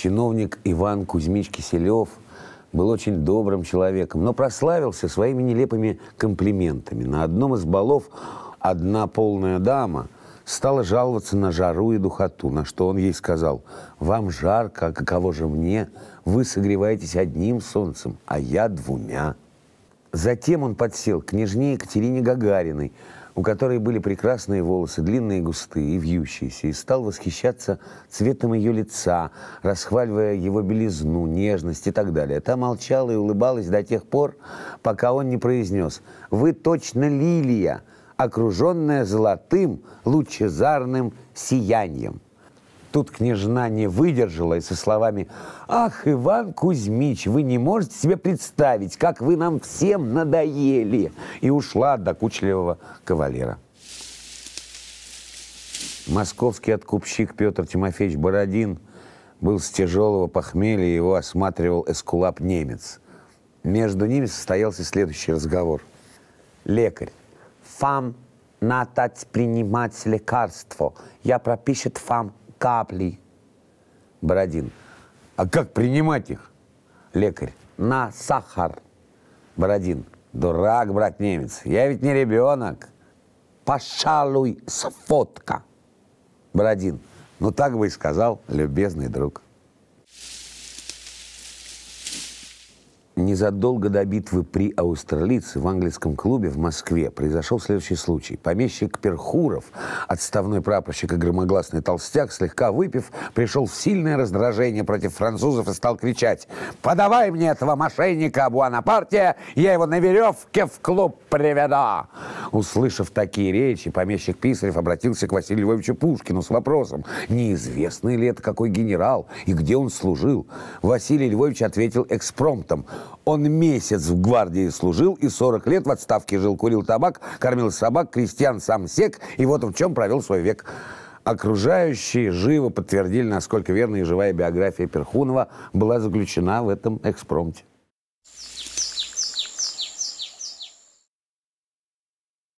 чиновник Иван Кузьмич Киселев был очень добрым человеком, но прославился своими нелепыми комплиментами. На одном из балов одна полная дама стала жаловаться на жару и духоту, на что он ей сказал, «Вам жарко, а каково же мне? Вы согреваетесь одним солнцем, а я двумя». Затем он подсел к княжне Екатерине Гагариной – у которой были прекрасные волосы, длинные, густые и вьющиеся, и стал восхищаться цветом ее лица, расхваливая его белизну, нежность и так далее. Та молчала и улыбалась до тех пор, пока он не произнес «Вы точно лилия, окруженная золотым лучезарным сиянием». Тут княжна не выдержала и со словами «Ах, Иван Кузьмич, вы не можете себе представить, как вы нам всем надоели!» и ушла от докучливого кавалера. Московский откупщик Петр Тимофеевич Бородин был с тяжелого похмелья, его осматривал эскулап-немец. Между ними состоялся следующий разговор. Лекарь. «Фам надо принимать лекарство. Я пропишет вам капли бородин. А как принимать их, лекарь? На сахар бородин. Дурак, брат немец, я ведь не ребенок. Пошалуй, сфотка. Бородин. Ну так бы и сказал любезный друг. Незадолго до битвы при Аустралице в английском клубе в Москве произошел следующий случай. Помещик Перхуров, отставной прапорщик и громогласный толстяк, слегка выпив, пришел в сильное раздражение против французов и стал кричать «Подавай мне этого мошенника, Буанапартия, я его на веревке в клуб приведу!» Услышав такие речи, помещик Писарев обратился к Василию Львовичу Пушкину с вопросом «Неизвестный ли это какой генерал и где он служил?» Василий Львович ответил экспромтом – он месяц в гвардии служил и 40 лет в отставке жил, курил табак, кормил собак, крестьян сам сек, и вот в чем провел свой век. Окружающие живо подтвердили, насколько верная и живая биография Перхунова была заключена в этом экспромте.